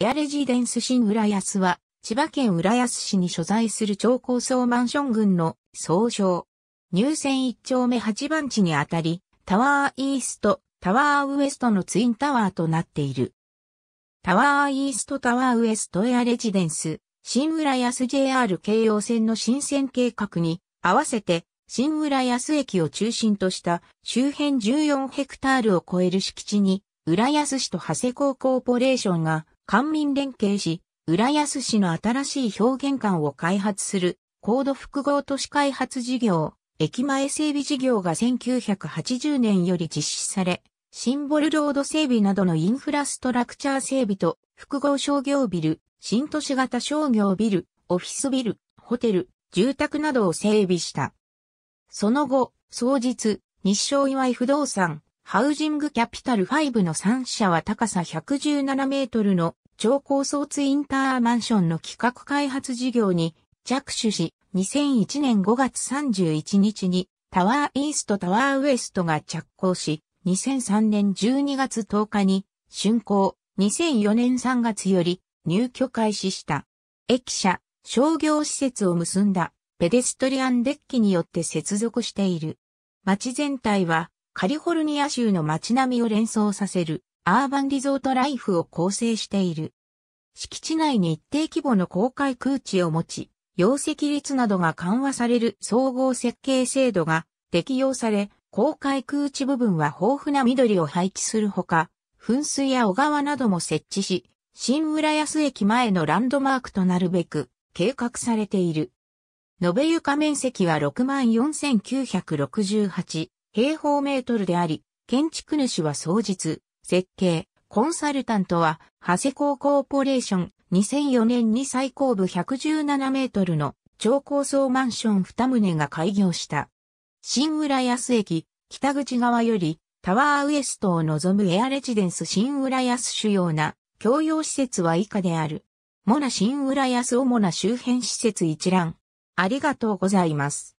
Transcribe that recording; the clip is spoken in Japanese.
エアレジデンス新浦安は、千葉県浦安市に所在する超高層マンション群の総称。入選1丁目8番地にあたり、タワーイースト、タワーウエストのツインタワーとなっている。タワーイーストタワーウエストエアレジデンス、新浦安 JR 京葉線の新線計画に合わせて、新浦安駅を中心とした周辺14ヘクタールを超える敷地に、浦安市と長谷港コーポレーションが官民連携し、浦安市の新しい表現館を開発する、高度複合都市開発事業、駅前整備事業が1980年より実施され、シンボルロード整備などのインフラストラクチャー整備と複合商業ビル、新都市型商業ビル、オフィスビル、ホテル、住宅などを整備した。その後、総日、日照祝い不動産、ハウジングキャピタル5の3社は高さ117メートルの超高層ツインターマンションの企画開発事業に着手し、2001年5月31日にタワーイーストタワーウエストが着工し、2003年12月10日に竣工、2004年3月より入居開始した。駅舎、商業施設を結んだペデストリアンデッキによって接続している。街全体はカリフォルニア州の街並みを連想させるアーバンリゾートライフを構成している。敷地内に一定規模の公開空地を持ち、容積率などが緩和される総合設計制度が適用され、公開空地部分は豊富な緑を配置するほか、噴水や小川なども設置し、新浦安駅前のランドマークとなるべく計画されている。延べ床面積は64,968平方メートルであり、建築主は総実、設計、コンサルタントは、長谷港コーポレーション、2004年に最高部117メートルの超高層マンション2棟が開業した。新浦安駅、北口側より、タワーウエストを望むエアレジデンス新浦安主要な共用施設は以下である。モナ新浦安主な周辺施設一覧。ありがとうございます。